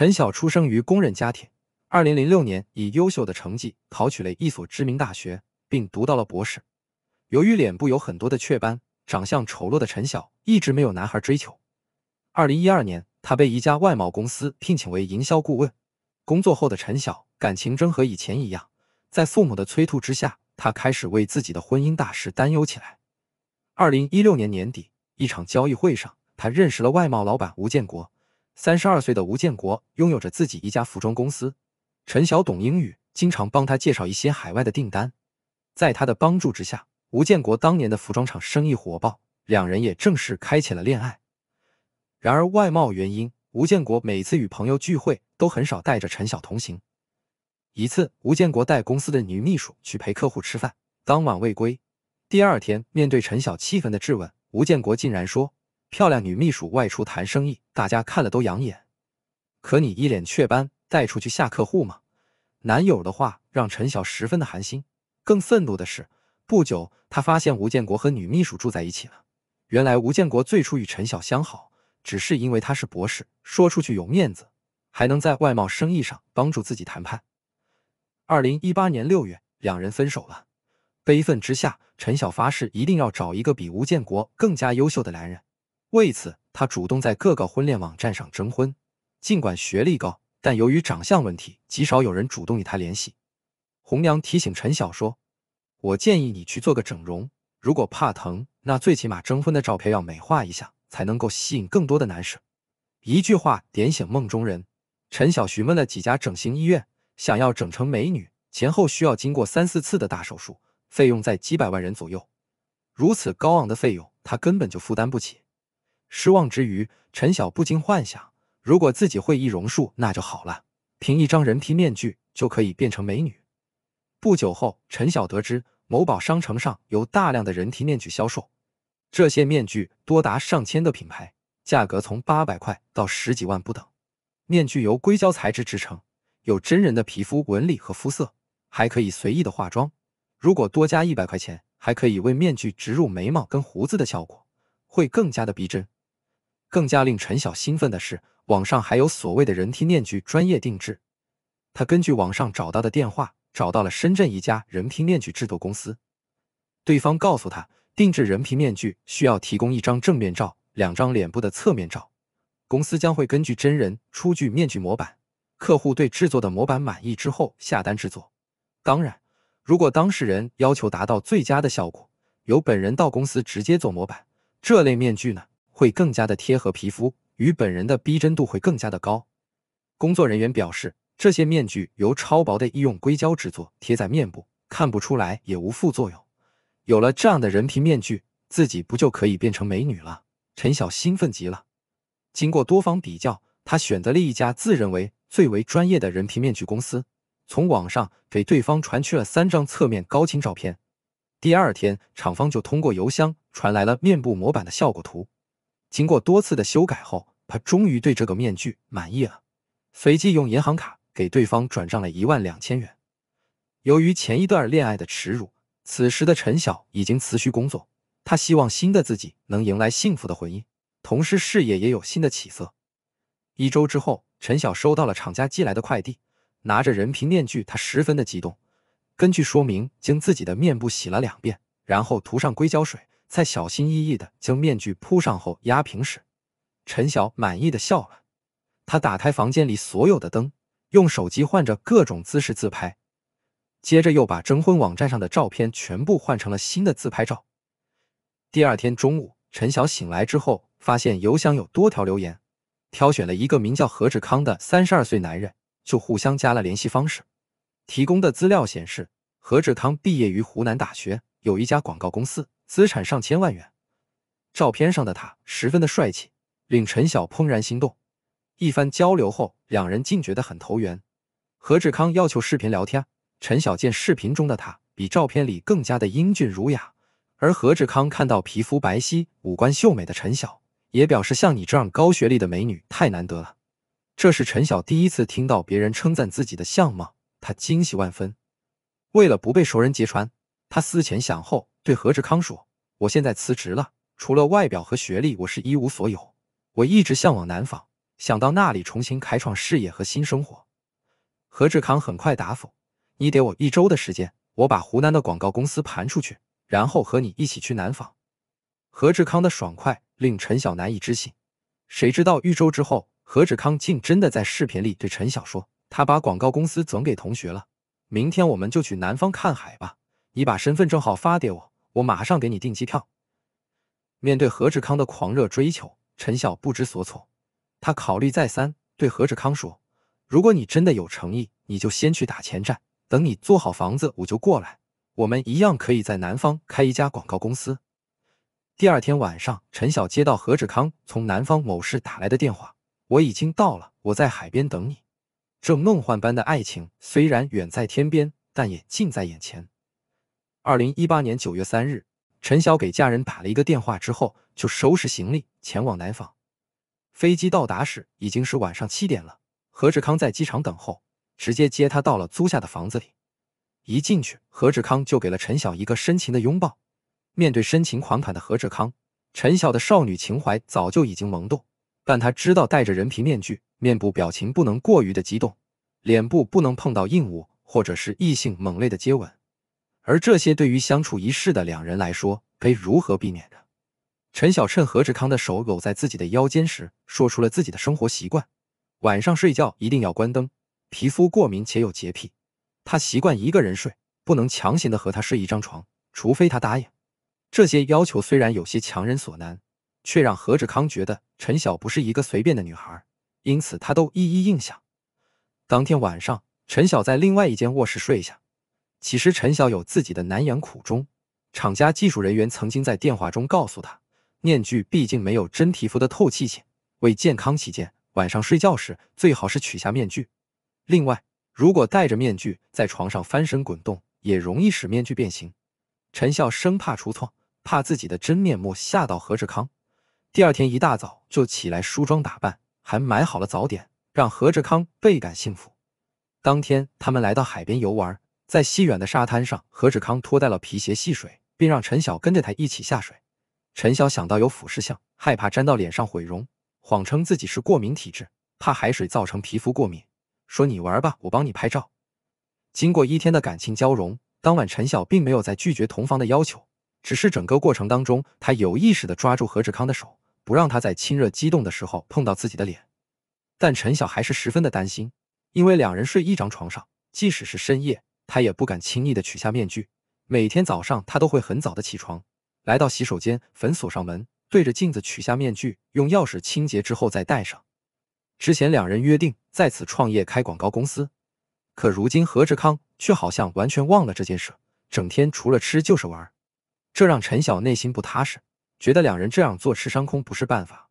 陈晓出生于工人家庭，二零零六年以优秀的成绩考取了一所知名大学，并读到了博士。由于脸部有很多的雀斑，长相丑陋的陈晓一直没有男孩追求。二零一二年，他被一家外贸公司聘请为营销顾问。工作后的陈晓感情仍和以前一样，在父母的催促之下，他开始为自己的婚姻大事担忧起来。二零一六年年底，一场交易会上，他认识了外贸老板吴建国。三十二岁的吴建国拥有着自己一家服装公司，陈晓懂英语，经常帮他介绍一些海外的订单。在他的帮助之下，吴建国当年的服装厂生意火爆，两人也正式开启了恋爱。然而外贸原因，吴建国每次与朋友聚会都很少带着陈晓同行。一次，吴建国带公司的女秘书去陪客户吃饭，当晚未归。第二天面对陈晓气愤的质问，吴建国竟然说。漂亮女秘书外出谈生意，大家看了都养眼。可你一脸雀斑，带出去吓客户吗？男友的话让陈晓十分的寒心。更愤怒的是，不久他发现吴建国和女秘书住在一起了。原来吴建国最初与陈晓相好，只是因为他是博士，说出去有面子，还能在外贸生意上帮助自己谈判。二零一八年六月，两人分手了。悲愤之下，陈晓发誓一定要找一个比吴建国更加优秀的男人。为此，他主动在各个婚恋网站上征婚。尽管学历高，但由于长相问题，极少有人主动与他联系。红娘提醒陈晓说：“我建议你去做个整容，如果怕疼，那最起码征婚的照片要美化一下，才能够吸引更多的男士。”一句话点醒梦中人。陈晓询问了几家整形医院，想要整成美女，前后需要经过三四次的大手术，费用在几百万人左右。如此高昂的费用，他根本就负担不起。失望之余，陈晓不禁幻想：如果自己会易容术，那就好了，凭一张人体面具就可以变成美女。不久后，陈晓得知某宝商城上有大量的人体面具销售，这些面具多达上千的品牌，价格从八百块到十几万不等。面具由硅胶材质制成，有真人的皮肤纹理和肤色，还可以随意的化妆。如果多加一百块钱，还可以为面具植入眉毛跟胡子的效果，会更加的逼真。更加令陈晓兴奋的是，网上还有所谓的人皮面具专业定制。他根据网上找到的电话，找到了深圳一家人皮面具制作公司。对方告诉他，定制人皮面具需要提供一张正面照、两张脸部的侧面照，公司将会根据真人出具面具模板。客户对制作的模板满意之后下单制作。当然，如果当事人要求达到最佳的效果，由本人到公司直接做模板，这类面具呢？会更加的贴合皮肤，与本人的逼真度会更加的高。工作人员表示，这些面具由超薄的医用硅胶制作，贴在面部看不出来，也无副作用。有了这样的人皮面具，自己不就可以变成美女了？陈晓兴奋极了。经过多方比较，他选择了一家自认为最为专业的人皮面具公司，从网上给对方传去了三张侧面高清照片。第二天，厂方就通过邮箱传来了面部模板的效果图。经过多次的修改后，他终于对这个面具满意了，随即用银行卡给对方转账了一万两千元。由于前一段恋爱的耻辱，此时的陈晓已经辞去工作，他希望新的自己能迎来幸福的婚姻，同时事业也有新的起色。一周之后，陈晓收到了厂家寄来的快递，拿着人皮面具，他十分的激动。根据说明，将自己的面部洗了两遍，然后涂上硅胶水。在小心翼翼的将面具铺上后压平时，陈晓满意的笑了。他打开房间里所有的灯，用手机换着各种姿势自拍，接着又把征婚网站上的照片全部换成了新的自拍照。第二天中午，陈晓醒来之后，发现邮箱有多条留言，挑选了一个名叫何志康的三十二岁男人，就互相加了联系方式。提供的资料显示，何志康毕业于湖南大学，有一家广告公司。资产上千万元，照片上的他十分的帅气，令陈晓怦然心动。一番交流后，两人竟觉得很投缘。何志康要求视频聊天，陈晓见视频中的他比照片里更加的英俊儒雅，而何志康看到皮肤白皙、五官秀美的陈晓，也表示像你这样高学历的美女太难得了。这是陈晓第一次听到别人称赞自己的相貌，他惊喜万分。为了不被熟人揭穿，他思前想后，对何志康说：“我现在辞职了，除了外表和学历，我是一无所有。我一直向往南方，想到那里重新开创事业和新生活。”何志康很快答复：“你给我一周的时间，我把湖南的广告公司盘出去，然后和你一起去南方。”何志康的爽快令陈晓难以置信。谁知道一周之后，何志康竟真的在视频里对陈晓说：“他把广告公司转给同学了，明天我们就去南方看海吧。”你把身份证号发给我，我马上给你订机票。面对何志康的狂热追求，陈晓不知所措。他考虑再三，对何志康说：“如果你真的有诚意，你就先去打前站，等你做好房子，我就过来。我们一样可以在南方开一家广告公司。”第二天晚上，陈晓接到何志康从南方某市打来的电话：“我已经到了，我在海边等你。”这梦幻般的爱情，虽然远在天边，但也近在眼前。二零一八年九月三日，陈晓给家人打了一个电话之后，就收拾行李前往南方。飞机到达时已经是晚上七点了。何志康在机场等候，直接接他到了租下的房子里。一进去，何志康就给了陈晓一个深情的拥抱。面对深情款款的何志康，陈晓的少女情怀早就已经萌动。但他知道戴着人皮面具，面部表情不能过于的激动，脸部不能碰到硬物，或者是异性猛烈的接吻。而这些对于相处一世的两人来说，该如何避免的？陈晓趁何志康的手搂在自己的腰间时，说出了自己的生活习惯：晚上睡觉一定要关灯，皮肤过敏且有洁癖，他习惯一个人睡，不能强行的和他睡一张床，除非他答应。这些要求虽然有些强人所难，却让何志康觉得陈晓不是一个随便的女孩，因此他都一一应下。当天晚上，陈晓在另外一间卧室睡下。其实陈晓有自己的难言苦衷。厂家技术人员曾经在电话中告诉他，面具毕竟没有真皮肤的透气性，为健康起见，晚上睡觉时最好是取下面具。另外，如果戴着面具在床上翻身滚动，也容易使面具变形。陈晓生怕出错，怕自己的真面目吓到何志康。第二天一大早就起来梳妆打扮，还买好了早点，让何志康倍感幸福。当天，他们来到海边游玩。在西远的沙滩上，何志康脱掉了皮鞋戏水，并让陈晓跟着他一起下水。陈晓想到有俯视相，害怕沾到脸上毁容，谎称自己是过敏体质，怕海水造成皮肤过敏，说：“你玩吧，我帮你拍照。”经过一天的感情交融，当晚陈晓并没有在拒绝同房的要求，只是整个过程当中，他有意识的抓住何志康的手，不让他在亲热激动的时候碰到自己的脸。但陈晓还是十分的担心，因为两人睡一张床上，即使是深夜。他也不敢轻易的取下面具。每天早上，他都会很早的起床，来到洗手间，反锁上门，对着镜子取下面具，用钥匙清洁之后再戴上。之前两人约定在此创业开广告公司，可如今何志康却好像完全忘了这件事，整天除了吃就是玩，这让陈晓内心不踏实，觉得两人这样做吃山空不是办法。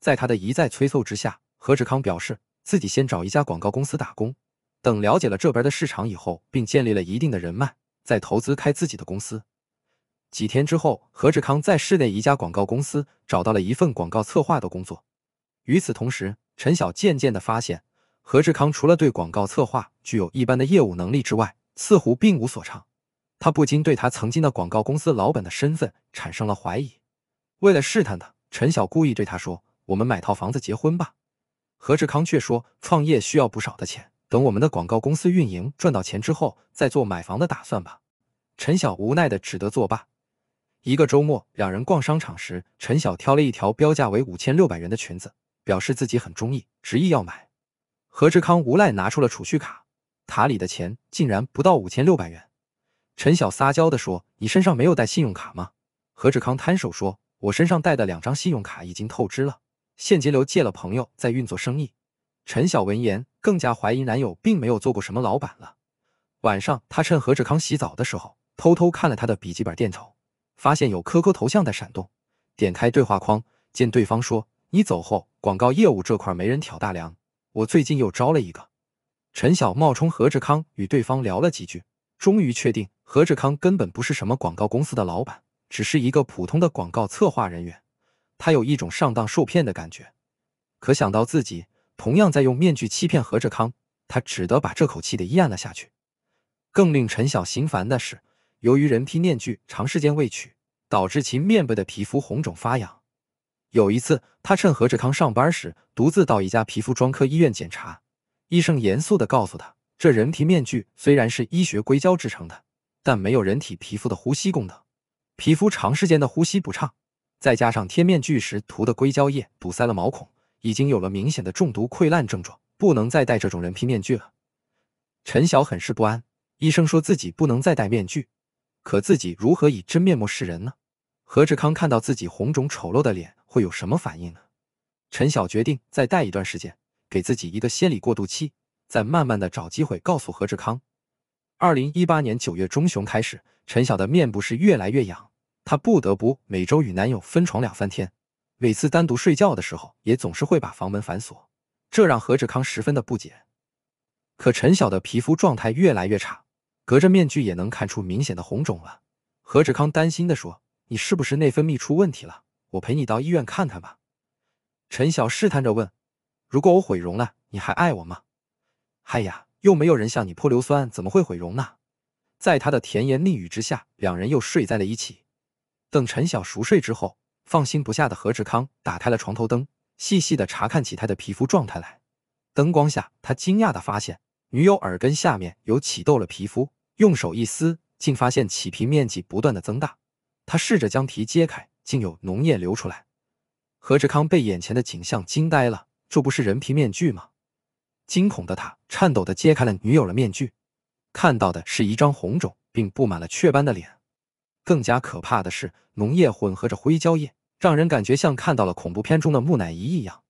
在他的一再催促之下，何志康表示自己先找一家广告公司打工。等了解了这边的市场以后，并建立了一定的人脉，再投资开自己的公司。几天之后，何志康在市内一家广告公司找到了一份广告策划的工作。与此同时，陈晓渐渐的发现，何志康除了对广告策划具有一般的业务能力之外，似乎并无所长。他不禁对他曾经的广告公司老板的身份产生了怀疑。为了试探他，陈晓故意对他说：“我们买套房子结婚吧。”何志康却说：“创业需要不少的钱。”等我们的广告公司运营赚到钱之后，再做买房的打算吧。陈晓无奈的只得作罢。一个周末，两人逛商场时，陈晓挑了一条标价为五千六百元的裙子，表示自己很中意，执意要买。何志康无奈拿出了储蓄卡，卡里的钱竟然不到五千六百元。陈晓撒娇的说：“你身上没有带信用卡吗？”何志康摊手说：“我身上带的两张信用卡已经透支了，现金流借了朋友在运作生意。”陈晓闻言。更加怀疑男友并没有做过什么老板了。晚上，她趁何志康洗澡的时候，偷偷看了他的笔记本电脑，发现有 QQ 头像在闪动。点开对话框，见对方说：“你走后，广告业务这块没人挑大梁，我最近又招了一个。”陈晓冒充何志康与对方聊了几句，终于确定何志康根本不是什么广告公司的老板，只是一个普通的广告策划人员。他有一种上当受骗的感觉，可想到自己。同样在用面具欺骗何志康，他只得把这口气的咽了下去。更令陈晓心烦的是，由于人皮面具长时间未取，导致其面部的皮肤红肿发痒。有一次，他趁何志康上班时，独自到一家皮肤专科医院检查，医生严肃地告诉他，这人皮面具虽然是医学硅胶制成的，但没有人体皮肤的呼吸功能，皮肤长时间的呼吸不畅，再加上贴面具时涂的硅胶液堵塞了毛孔。已经有了明显的中毒溃烂症状，不能再戴这种人皮面具了。陈晓很是不安，医生说自己不能再戴面具，可自己如何以真面目示人呢？何志康看到自己红肿丑陋的脸会有什么反应呢？陈晓决定再戴一段时间，给自己一个心理过渡期，再慢慢的找机会告诉何志康。二零一八年九月中旬开始，陈晓的面部是越来越痒，她不得不每周与男友分床两三天。每次单独睡觉的时候，也总是会把房门反锁，这让何志康十分的不解。可陈晓的皮肤状态越来越差，隔着面具也能看出明显的红肿了。何志康担心的说：“你是不是内分泌出问题了？我陪你到医院看看吧。”陈晓试探着问：“如果我毁容了，你还爱我吗？”“嗨呀，又没有人向你泼硫酸，怎么会毁容呢？”在他的甜言蜜语之下，两人又睡在了一起。等陈晓熟睡之后。放心不下的何志康打开了床头灯，细细的查看起他的皮肤状态来。灯光下，他惊讶的发现女友耳根下面有起痘了，皮肤用手一撕，竟发现起皮面积不断的增大。他试着将皮揭开，竟有脓液流出来。何志康被眼前的景象惊呆了，这不是人皮面具吗？惊恐的他颤抖的揭开了女友的面具，看到的是一张红肿并布满了雀斑的脸。更加可怕的是，脓液混合着灰胶液。让人感觉像看到了恐怖片中的木乃伊一样，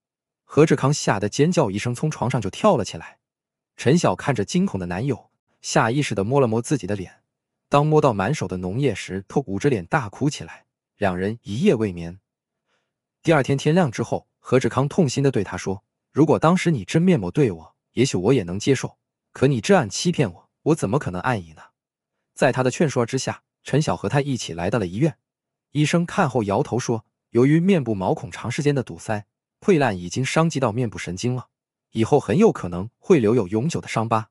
何志康吓得尖叫一声，从床上就跳了起来。陈晓看着惊恐的男友，下意识地摸了摸自己的脸，当摸到满手的脓液时，他捂着脸大哭起来。两人一夜未眠。第二天天亮之后，何志康痛心地对他说：“如果当时你真面目对我，也许我也能接受。可你这样欺骗我，我怎么可能爱你呢？”在他的劝说之下，陈晓和他一起来到了医院。医生看后摇头说。由于面部毛孔长时间的堵塞、溃烂，已经伤及到面部神经了，以后很有可能会留有永久的伤疤。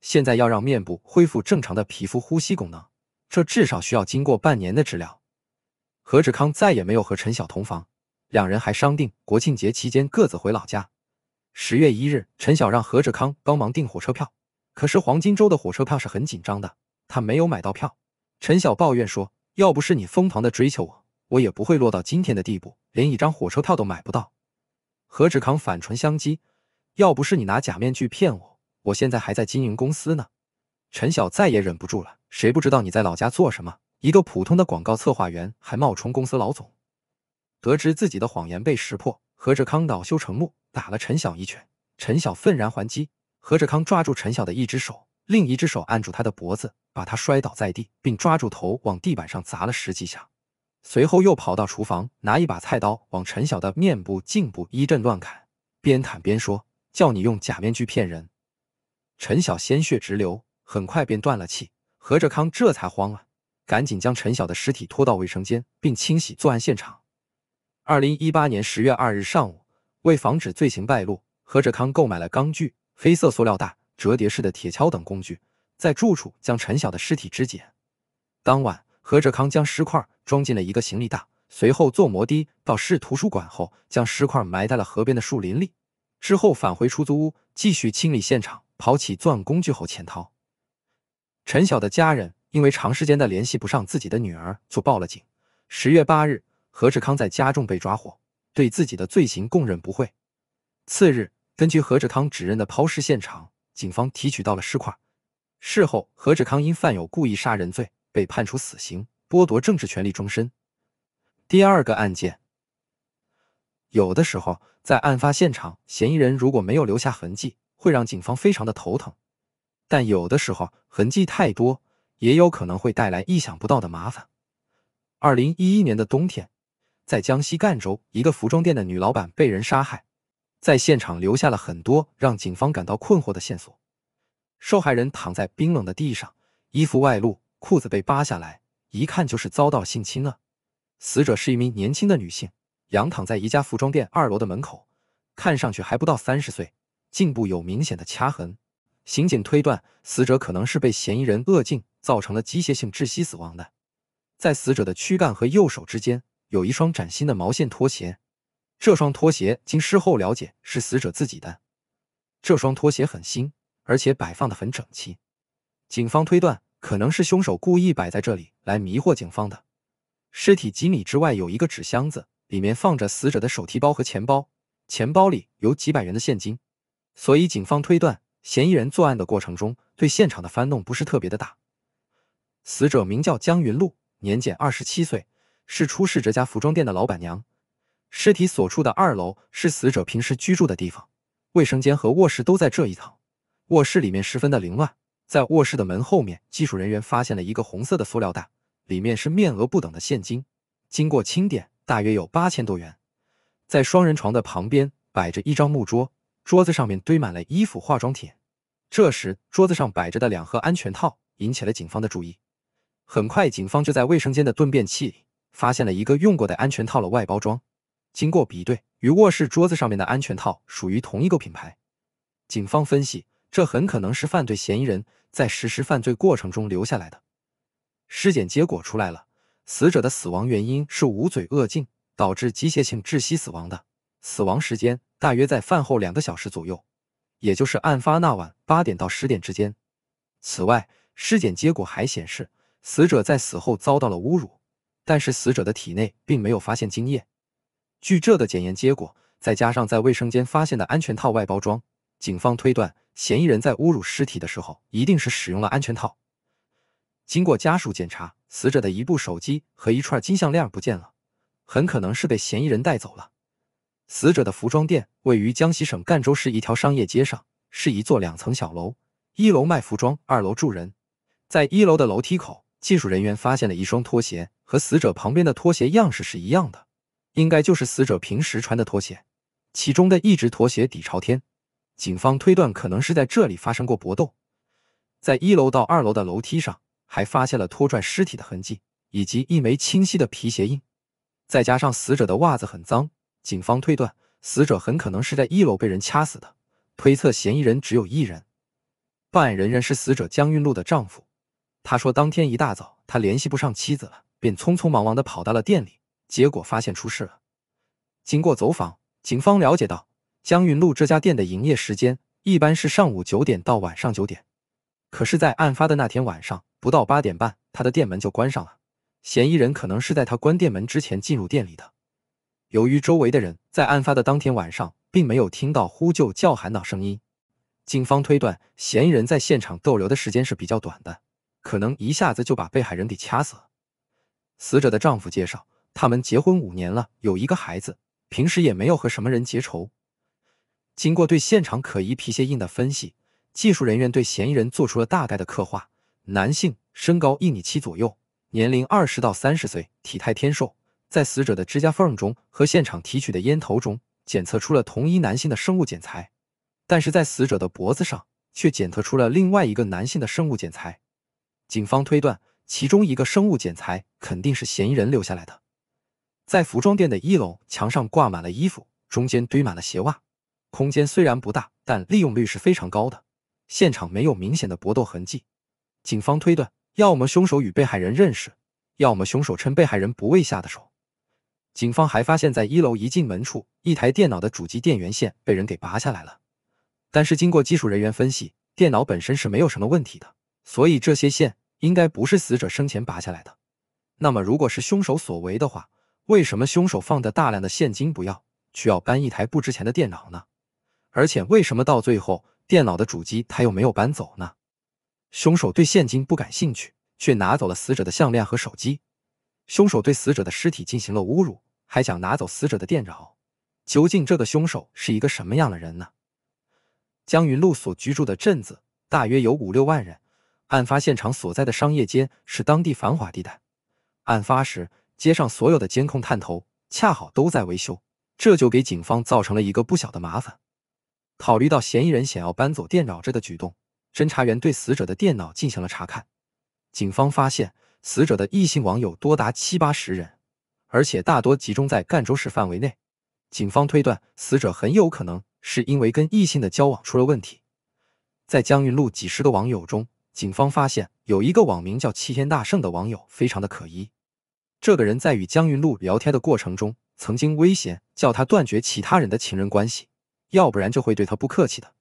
现在要让面部恢复正常的皮肤呼吸功能，这至少需要经过半年的治疗。何志康再也没有和陈晓同房，两人还商定国庆节期间各自回老家。十月一日，陈晓让何志康帮忙订火车票，可是黄金周的火车票是很紧张的，他没有买到票。陈晓抱怨说：“要不是你疯狂的追求我。”我也不会落到今天的地步，连一张火车票都买不到。何志康反唇相讥：“要不是你拿假面具骗我，我现在还在经营公司呢。”陈晓再也忍不住了：“谁不知道你在老家做什么？一个普通的广告策划员，还冒充公司老总。”得知自己的谎言被识破，何志康恼羞成怒，打了陈晓一拳。陈晓愤然还击，何志康抓住陈晓的一只手，另一只手按住他的脖子，把他摔倒在地，并抓住头往地板上砸了十几下。随后又跑到厨房，拿一把菜刀往陈晓的面部、颈部一阵乱砍，边砍边说：“叫你用假面具骗人！”陈晓鲜血直流，很快便断了气。何哲康这才慌了，赶紧将陈晓的尸体拖到卫生间，并清洗作案现场。二零一八年十月二日上午，为防止罪行败露，何哲康购买了钢锯、黑色塑料袋、折叠式的铁锹等工具，在住处将陈晓的尸体肢解。当晚。何志康将尸块装进了一个行李袋，随后坐摩的到市图书馆后，将尸块埋在了河边的树林里。之后返回出租屋，继续清理现场，刨起作案工具后潜逃。陈晓的家人因为长时间的联系不上自己的女儿，就报了警。十月八日，何志康在家中被抓获，对自己的罪行供认不讳。次日，根据何志康指认的抛尸现场，警方提取到了尸块。事后，何志康因犯有故意杀人罪。被判处死刑，剥夺政治权利终身。第二个案件，有的时候在案发现场，嫌疑人如果没有留下痕迹，会让警方非常的头疼；但有的时候，痕迹太多，也有可能会带来意想不到的麻烦。二零一一年的冬天，在江西赣州，一个服装店的女老板被人杀害，在现场留下了很多让警方感到困惑的线索。受害人躺在冰冷的地上，衣服外露。裤子被扒下来，一看就是遭到性侵了。死者是一名年轻的女性，仰躺在一家服装店二楼的门口，看上去还不到三十岁，颈部有明显的掐痕。刑警推断，死者可能是被嫌疑人扼颈，造成了机械性窒息死亡的。在死者的躯干和右手之间，有一双崭新的毛线拖鞋。这双拖鞋经事后了解是死者自己的，这双拖鞋很新，而且摆放的很整齐。警方推断。可能是凶手故意摆在这里来迷惑警方的。尸体几米之外有一个纸箱子，里面放着死者的手提包和钱包，钱包里有几百元的现金。所以警方推断，嫌疑人作案的过程中对现场的翻动不是特别的大。死者名叫江云露，年仅二十七岁，是出事这家服装店的老板娘。尸体所处的二楼是死者平时居住的地方，卫生间和卧室都在这一层。卧室里面十分的凌乱。在卧室的门后面，技术人员发现了一个红色的塑料袋，里面是面额不等的现金，经过清点，大约有八千多元。在双人床的旁边摆着一张木桌，桌子上面堆满了衣服、化妆品。这时，桌子上摆着的两盒安全套引起了警方的注意。很快，警方就在卫生间的蹲便器里发现了一个用过的安全套的外包装，经过比对，与卧室桌子上面的安全套属于同一个品牌。警方分析。这很可能是犯罪嫌疑人在实施犯罪过程中留下来的。尸检结果出来了，死者的死亡原因是捂嘴扼颈导致机械性窒息死亡的，死亡时间大约在饭后两个小时左右，也就是案发那晚八点到十点之间。此外，尸检结果还显示，死者在死后遭到了侮辱，但是死者的体内并没有发现精液。据这的检验结果，再加上在卫生间发现的安全套外包装。警方推断，嫌疑人在侮辱尸体的时候，一定是使用了安全套。经过家属检查，死者的一部手机和一串金项链不见了，很可能是被嫌疑人带走了。死者的服装店位于江西省赣州市一条商业街上，是一座两层小楼，一楼卖服装，二楼住人。在一楼的楼梯口，技术人员发现了一双拖鞋，和死者旁边的拖鞋样式是一样的，应该就是死者平时穿的拖鞋。其中的一只拖鞋底朝天。警方推断，可能是在这里发生过搏斗，在一楼到二楼的楼梯上，还发现了拖拽尸体的痕迹，以及一枚清晰的皮鞋印。再加上死者的袜子很脏，警方推断，死者很可能是在一楼被人掐死的。推测嫌疑人只有一人，办案人员是死者江运露的丈夫。他说，当天一大早，他联系不上妻子了，便匆匆忙忙地跑到了店里，结果发现出事了。经过走访，警方了解到。江云路这家店的营业时间一般是上午九点到晚上九点，可是，在案发的那天晚上，不到八点半，他的店门就关上了。嫌疑人可能是在他关店门之前进入店里的。由于周围的人在案发的当天晚上并没有听到呼救、叫喊的声音，警方推断，嫌疑人在现场逗留的时间是比较短的，可能一下子就把被害人给掐死了。死者的丈夫介绍，他们结婚五年了，有一个孩子，平时也没有和什么人结仇。经过对现场可疑皮鞋印的分析，技术人员对嫌疑人做出了大概的刻画：男性，身高一米七左右，年龄二十到三十岁，体态偏瘦。在死者的指甲缝中和现场提取的烟头中检测出了同一男性的生物检材，但是在死者的脖子上却检测出了另外一个男性的生物检材。警方推断，其中一个生物检材肯定是嫌疑人留下来的。在服装店的一楼，墙上挂满了衣服，中间堆满了鞋袜。空间虽然不大，但利用率是非常高的。现场没有明显的搏斗痕迹，警方推断，要么凶手与被害人认识，要么凶手趁被害人不备下的手。警方还发现，在一楼一进门处，一台电脑的主机电源线被人给拔下来了。但是经过技术人员分析，电脑本身是没有什么问题的，所以这些线应该不是死者生前拔下来的。那么，如果是凶手所为的话，为什么凶手放着大量的现金不要，却要搬一台不值钱的电脑呢？而且为什么到最后电脑的主机他又没有搬走呢？凶手对现金不感兴趣，却拿走了死者的项链和手机。凶手对死者的尸体进行了侮辱，还想拿走死者的电脑。究竟这个凶手是一个什么样的人呢？江云路所居住的镇子大约有五六万人，案发现场所在的商业街是当地繁华地带。案发时，街上所有的监控探头恰好都在维修，这就给警方造成了一个不小的麻烦。考虑到嫌疑人想要搬走电脑这个举动，侦查员对死者的电脑进行了查看。警方发现，死者的异性网友多达七八十人，而且大多集中在赣州市范围内。警方推断，死者很有可能是因为跟异性的交往出了问题。在江云路几十个网友中，警方发现有一个网名叫“齐天大圣”的网友非常的可疑。这个人在与江云路聊天的过程中，曾经威胁叫他断绝其他人的情人关系。要不然就会对他不客气的。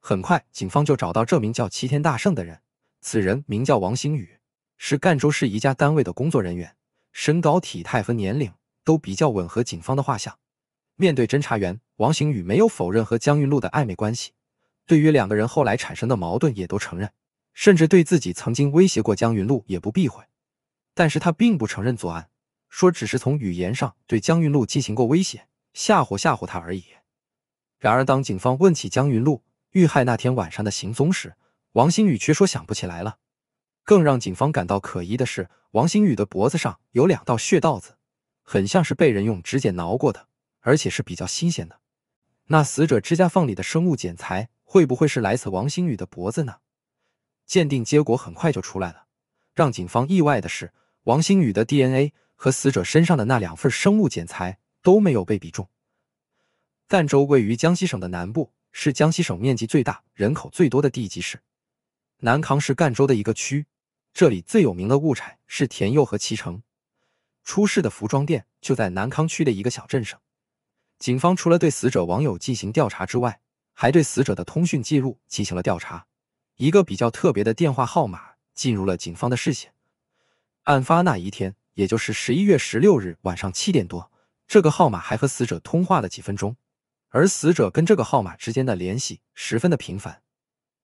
很快，警方就找到这名叫齐天大圣的人，此人名叫王兴宇，是赣州市一家单位的工作人员，身高、体态和年龄都比较吻合警方的画像。面对侦查员，王兴宇没有否认和江云露的暧昧关系，对于两个人后来产生的矛盾也都承认，甚至对自己曾经威胁过江云露也不避讳。但是他并不承认作案，说只是从语言上对江云露进行过威胁，吓唬吓唬他而已。然而，当警方问起江云露遇害那天晚上的行踪时，王新宇却说想不起来了。更让警方感到可疑的是，王新宇的脖子上有两道血道子，很像是被人用指甲挠过的，而且是比较新鲜的。那死者指甲缝里的生物检材会不会是来自王新宇的脖子呢？鉴定结果很快就出来了，让警方意外的是，王新宇的 DNA 和死者身上的那两份生物检材都没有被比中。赣州位于江西省的南部，是江西省面积最大、人口最多的地级市。南康是赣州的一个区，这里最有名的物产是甜柚和脐橙。出事的服装店就在南康区的一个小镇上。警方除了对死者网友进行调查之外，还对死者的通讯记录进行了调查。一个比较特别的电话号码进入了警方的视线。案发那一天，也就是十一月十六日晚上七点多，这个号码还和死者通话了几分钟。而死者跟这个号码之间的联系十分的频繁。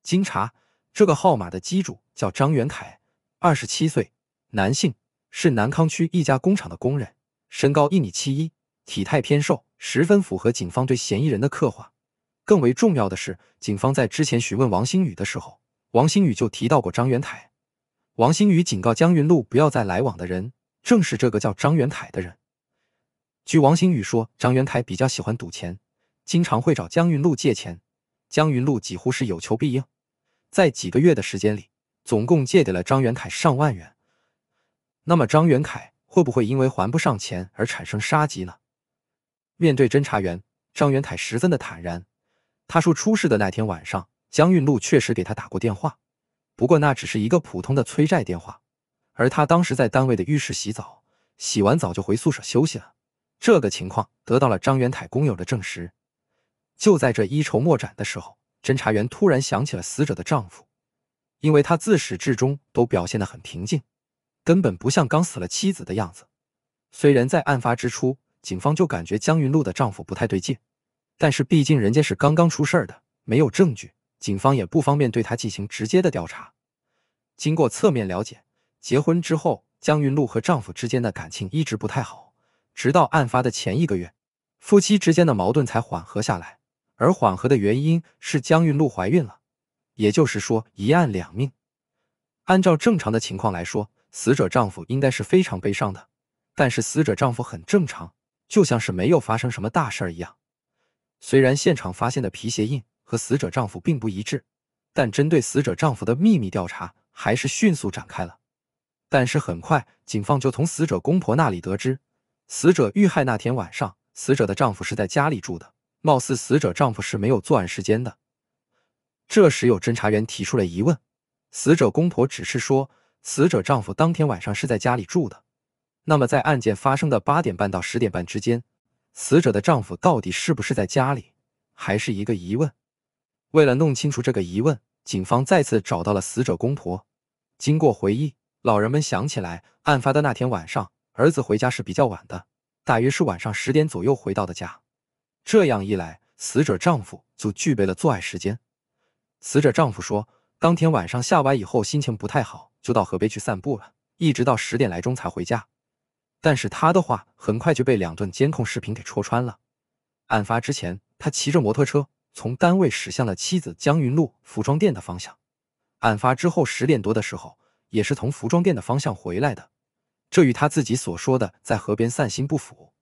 经查，这个号码的机主叫张元凯，二十七岁，男性，是南康区一家工厂的工人，身高一米七一，体态偏瘦，十分符合警方对嫌疑人的刻画。更为重要的是，警方在之前询问王新宇的时候，王新宇就提到过张元凯。王新宇警告江云露不要再来往的人，正是这个叫张元凯的人。据王新宇说，张元凯比较喜欢赌钱。经常会找江云露借钱，江云露几乎是有求必应，在几个月的时间里，总共借给了张元凯上万元。那么张元凯会不会因为还不上钱而产生杀机呢？面对侦查员，张元凯十分的坦然，他说：“出事的那天晚上，江云露确实给他打过电话，不过那只是一个普通的催债电话，而他当时在单位的浴室洗澡，洗完澡就回宿舍休息了。”这个情况得到了张元凯工友的证实。就在这一筹莫展的时候，侦查员突然想起了死者的丈夫，因为他自始至终都表现得很平静，根本不像刚死了妻子的样子。虽然在案发之初，警方就感觉江云露的丈夫不太对劲，但是毕竟人家是刚刚出事儿的，没有证据，警方也不方便对他进行直接的调查。经过侧面了解，结婚之后，江云露和丈夫之间的感情一直不太好，直到案发的前一个月，夫妻之间的矛盾才缓和下来。而缓和的原因是江运路怀孕了，也就是说一案两命。按照正常的情况来说，死者丈夫应该是非常悲伤的，但是死者丈夫很正常，就像是没有发生什么大事儿一样。虽然现场发现的皮鞋印和死者丈夫并不一致，但针对死者丈夫的秘密调查还是迅速展开了。但是很快，警方就从死者公婆那里得知，死者遇害那天晚上，死者的丈夫是在家里住的。貌似死者丈夫是没有作案时间的。这时，有侦查员提出了疑问：死者公婆只是说，死者丈夫当天晚上是在家里住的。那么，在案件发生的八点半到十点半之间，死者的丈夫到底是不是在家里，还是一个疑问？为了弄清楚这个疑问，警方再次找到了死者公婆。经过回忆，老人们想起来，案发的那天晚上，儿子回家是比较晚的，大约是晚上十点左右回到的家。这样一来，死者丈夫就具备了作案时间。死者丈夫说，当天晚上下班以后心情不太好，就到河边去散步了，一直到十点来钟才回家。但是他的话很快就被两段监控视频给戳穿了。案发之前，他骑着摩托车从单位驶向了妻子江云露服装店的方向；案发之后十点多的时候，也是从服装店的方向回来的，这与他自己所说的在河边散心不符。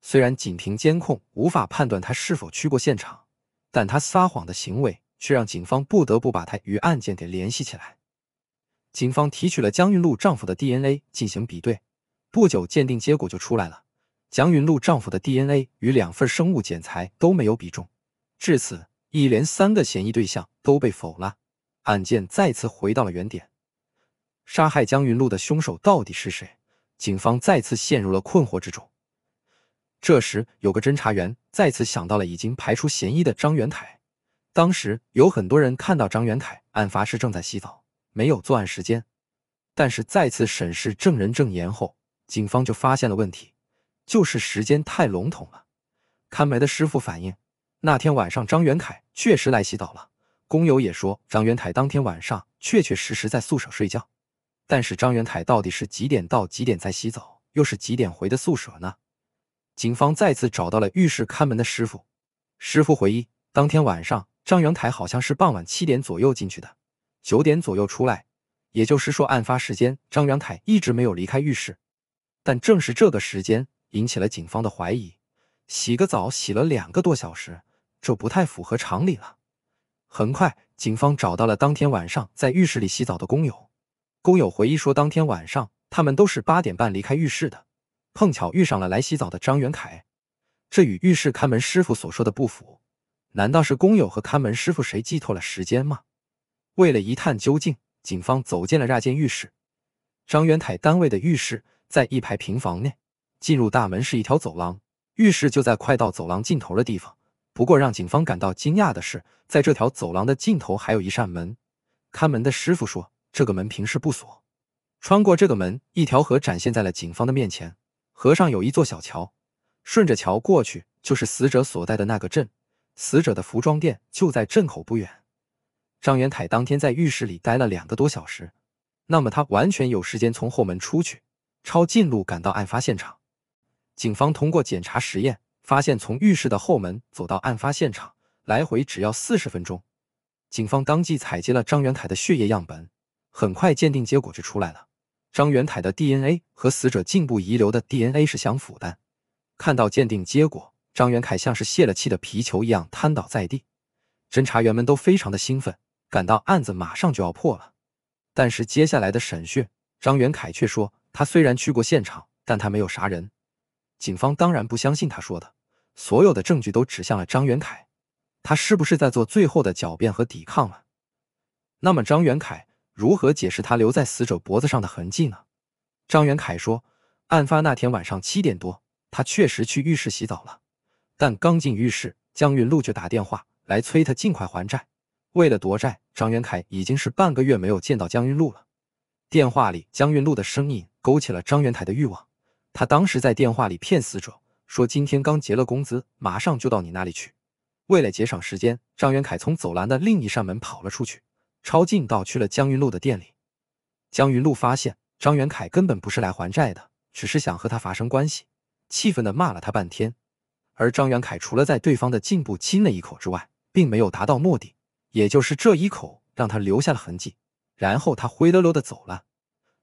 虽然仅凭监控无法判断他是否去过现场，但他撒谎的行为却让警方不得不把他与案件给联系起来。警方提取了江云露丈夫的 DNA 进行比对，不久鉴定结果就出来了。江云露丈夫的 DNA 与两份生物检材都没有比中。至此，一连三个嫌疑对象都被否了，案件再次回到了原点。杀害江云露的凶手到底是谁？警方再次陷入了困惑之中。这时，有个侦查员再次想到了已经排除嫌疑的张元凯。当时有很多人看到张元凯案发时正在洗澡，没有作案时间。但是再次审视证人证言后，警方就发现了问题，就是时间太笼统了。看门的师傅反映，那天晚上张元凯确实来洗澡了。工友也说，张元凯当天晚上确确实实在宿舍睡觉。但是张元凯到底是几点到几点在洗澡，又是几点回的宿舍呢？警方再次找到了浴室看门的师傅，师傅回忆，当天晚上张元台好像是傍晚七点左右进去的，九点左右出来，也就是说，案发时间张元台一直没有离开浴室。但正是这个时间引起了警方的怀疑，洗个澡洗了两个多小时，这不太符合常理了。很快，警方找到了当天晚上在浴室里洗澡的工友，工友回忆说，当天晚上他们都是八点半离开浴室的。碰巧遇上了来洗澡的张元凯，这与浴室看门师傅所说的不符。难道是工友和看门师傅谁记错了时间吗？为了一探究竟，警方走进了那间浴室。张元凯单位的浴室在一排平房内，进入大门是一条走廊，浴室就在快到走廊尽头的地方。不过让警方感到惊讶的是，在这条走廊的尽头还有一扇门。看门的师傅说，这个门平时不锁。穿过这个门，一条河展现在了警方的面前。河上有一座小桥，顺着桥过去就是死者所在的那个镇，死者的服装店就在镇口不远。张元凯当天在浴室里待了两个多小时，那么他完全有时间从后门出去，抄近路赶到案发现场。警方通过检查实验发现，从浴室的后门走到案发现场，来回只要四十分钟。警方当即采集了张元凯的血液样本，很快鉴定结果就出来了。张元凯的 DNA 和死者颈部遗留的 DNA 是相符的。看到鉴定结果，张元凯像是泄了气的皮球一样瘫倒在地。侦查员们都非常的兴奋，感到案子马上就要破了。但是接下来的审讯，张元凯却说他虽然去过现场，但他没有杀人。警方当然不相信他说的，所有的证据都指向了张元凯。他是不是在做最后的狡辩和抵抗了？那么张元凯？如何解释他留在死者脖子上的痕迹呢？张元凯说，案发那天晚上七点多，他确实去浴室洗澡了，但刚进浴室，江云露就打电话来催他尽快还债。为了躲债，张元凯已经是半个月没有见到江云露了。电话里，江云露的声音勾起了张元凯的欲望。他当时在电话里骗死者说，今天刚结了工资，马上就到你那里去。为了节省时间，张元凯从走廊的另一扇门跑了出去。抄近道去了江云路的店里，江云路发现张元凯根本不是来还债的，只是想和他发生关系，气愤的骂了他半天。而张元凯除了在对方的颈部亲了一口之外，并没有达到目的，也就是这一口让他留下了痕迹。然后他灰溜溜的走了。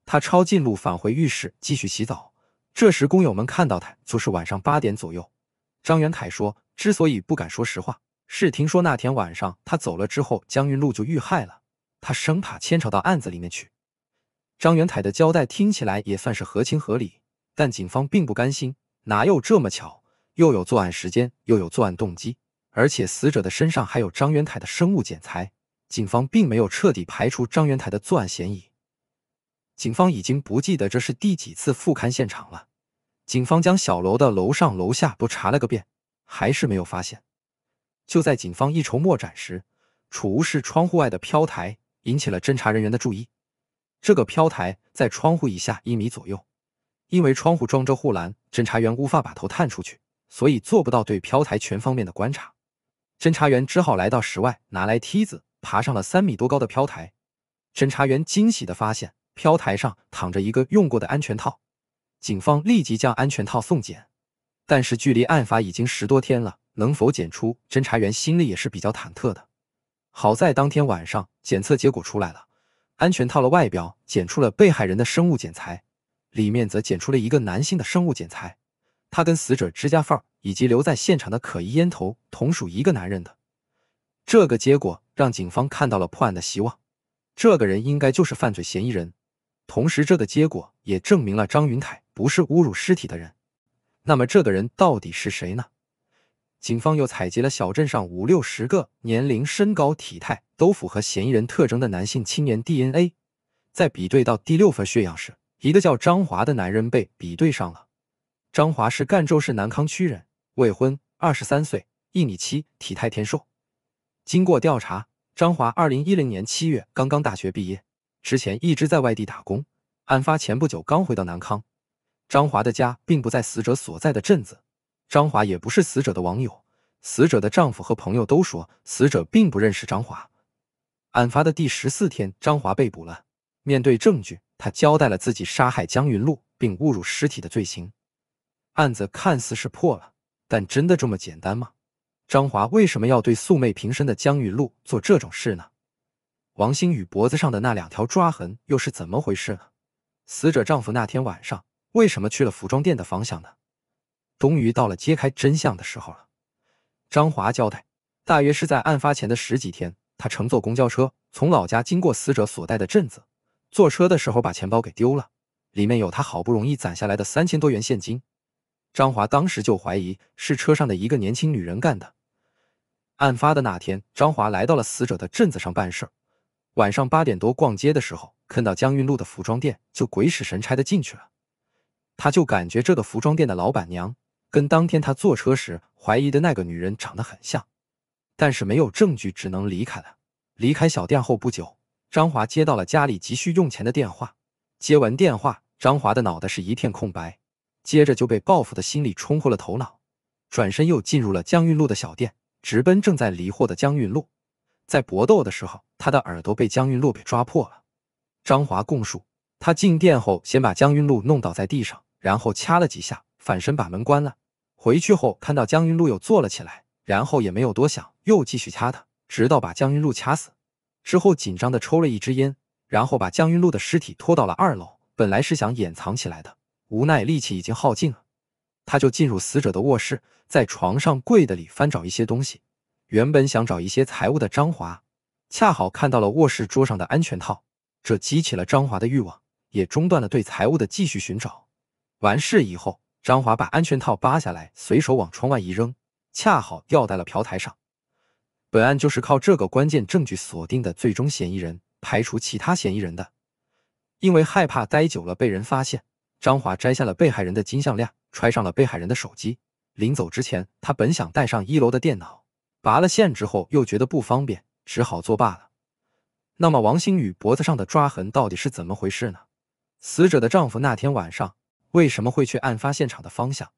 他抄近路返回浴室继续洗澡。这时工友们看到他，就是晚上八点左右。张元凯说，之所以不敢说实话，是听说那天晚上他走了之后，江云路就遇害了。他生怕牵扯到案子里面去。张元凯的交代听起来也算是合情合理，但警方并不甘心。哪有这么巧？又有作案时间，又有作案动机，而且死者的身上还有张元凯的生物检材。警方并没有彻底排除张元凯的作案嫌疑。警方已经不记得这是第几次复勘现场了。警方将小楼的楼上楼下都查了个遍，还是没有发现。就在警方一筹莫展时，储物室窗户外的飘台。引起了侦查人员的注意。这个飘台在窗户以下一米左右，因为窗户装着护栏，侦查员无法把头探出去，所以做不到对飘台全方面的观察。侦查员只好来到室外，拿来梯子，爬上了三米多高的飘台。侦查员惊喜地发现，飘台上躺着一个用过的安全套。警方立即将安全套送检，但是距离案发已经十多天了，能否检出，侦查员心里也是比较忐忑的。好在当天晚上检测结果出来了，安全套的外表检出了被害人的生物检材，里面则检出了一个男性的生物检材，他跟死者指甲缝以及留在现场的可疑烟头同属一个男人的。这个结果让警方看到了破案的希望，这个人应该就是犯罪嫌疑人。同时，这个结果也证明了张云凯不是侮辱尸体的人。那么，这个人到底是谁呢？警方又采集了小镇上五六十个年龄、身高、体态都符合嫌疑人特征的男性青年 DNA，在比对到第六份血样时，一个叫张华的男人被比对上了。张华是赣州市南康区人，未婚，二十三岁，一米七，体态偏瘦。经过调查，张华二零一零年七月刚刚大学毕业，之前一直在外地打工，案发前不久刚回到南康。张华的家并不在死者所在的镇子。张华也不是死者的网友，死者的丈夫和朋友都说死者并不认识张华。案发的第十四天，张华被捕了。面对证据，他交代了自己杀害江云露并侮辱尸体的罪行。案子看似是破了，但真的这么简单吗？张华为什么要对素昧平生的江云露做这种事呢？王新宇脖子上的那两条抓痕又是怎么回事呢？死者丈夫那天晚上为什么去了服装店的方向呢？终于到了揭开真相的时候了。张华交代，大约是在案发前的十几天，他乘坐公交车从老家经过死者所在的镇子，坐车的时候把钱包给丢了，里面有他好不容易攒下来的三千多元现金。张华当时就怀疑是车上的一个年轻女人干的。案发的那天，张华来到了死者的镇子上办事儿，晚上八点多逛街的时候，看到江运路的服装店，就鬼使神差的进去了，他就感觉这个服装店的老板娘。跟当天他坐车时怀疑的那个女人长得很像，但是没有证据，只能离开了。离开小店后不久，张华接到了家里急需用钱的电话。接完电话，张华的脑袋是一片空白，接着就被报复的心理冲昏了头脑，转身又进入了江运路的小店，直奔正在离货的江运路。在搏斗的时候，他的耳朵被江运路给抓破了。张华供述，他进店后先把江运路弄倒在地上，然后掐了几下，反身把门关了。回去后，看到江云露又坐了起来，然后也没有多想，又继续掐他，直到把江云露掐死。之后紧张的抽了一支烟，然后把江云露的尸体拖到了二楼。本来是想掩藏起来的，无奈力气已经耗尽了，他就进入死者的卧室，在床上柜子里翻找一些东西。原本想找一些财物的张华，恰好看到了卧室桌上的安全套，这激起了张华的欲望，也中断了对财物的继续寻找。完事以后。张华把安全套扒下来，随手往窗外一扔，恰好掉在了平台上。本案就是靠这个关键证据锁定的最终嫌疑人，排除其他嫌疑人的。因为害怕待久了被人发现，张华摘下了被害人的金项链，揣上了被害人的手机。临走之前，他本想带上一楼的电脑，拔了线之后又觉得不方便，只好作罢了。那么，王新宇脖子上的抓痕到底是怎么回事呢？死者的丈夫那天晚上。为什么会去案发现场的方向？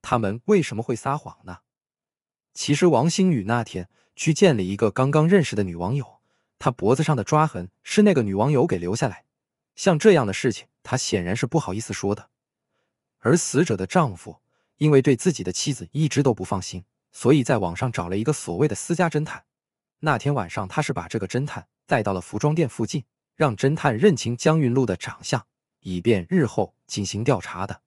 他们为什么会撒谎呢？其实王星宇那天去见了一个刚刚认识的女网友，他脖子上的抓痕是那个女网友给留下来。像这样的事情，他显然是不好意思说的。而死者的丈夫因为对自己的妻子一直都不放心，所以在网上找了一个所谓的私家侦探。那天晚上，他是把这个侦探带到了服装店附近，让侦探认清江云露的长相。以便日后进行调查的。